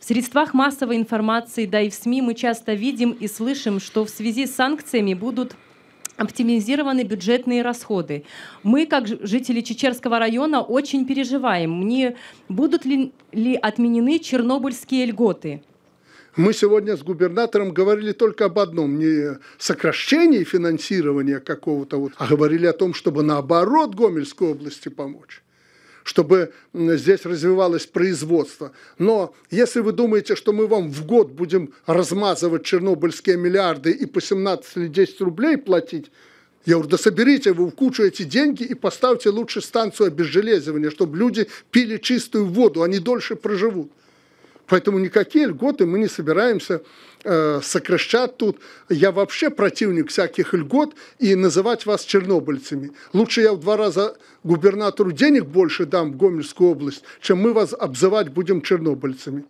В средствах массовой информации, да и в СМИ мы часто видим и слышим, что в связи с санкциями будут оптимизированы бюджетные расходы. Мы, как жители Чечерского района, очень переживаем, не будут ли, ли отменены чернобыльские льготы. Мы сегодня с губернатором говорили только об одном, не сокращении финансирования какого-то, вот, а говорили о том, чтобы наоборот Гомельской области помочь чтобы здесь развивалось производство. Но если вы думаете, что мы вам в год будем размазывать чернобыльские миллиарды и по 17 или 10 рублей платить, я говорю, да соберите вы в кучу эти деньги и поставьте лучше станцию обезжелезивания, чтобы люди пили чистую воду, они дольше проживут. Поэтому никакие льготы мы не собираемся э, сокращать тут. Я вообще противник всяких льгот и называть вас чернобыльцами. Лучше я в два раза губернатору денег больше дам в Гомельскую область, чем мы вас обзывать будем чернобыльцами.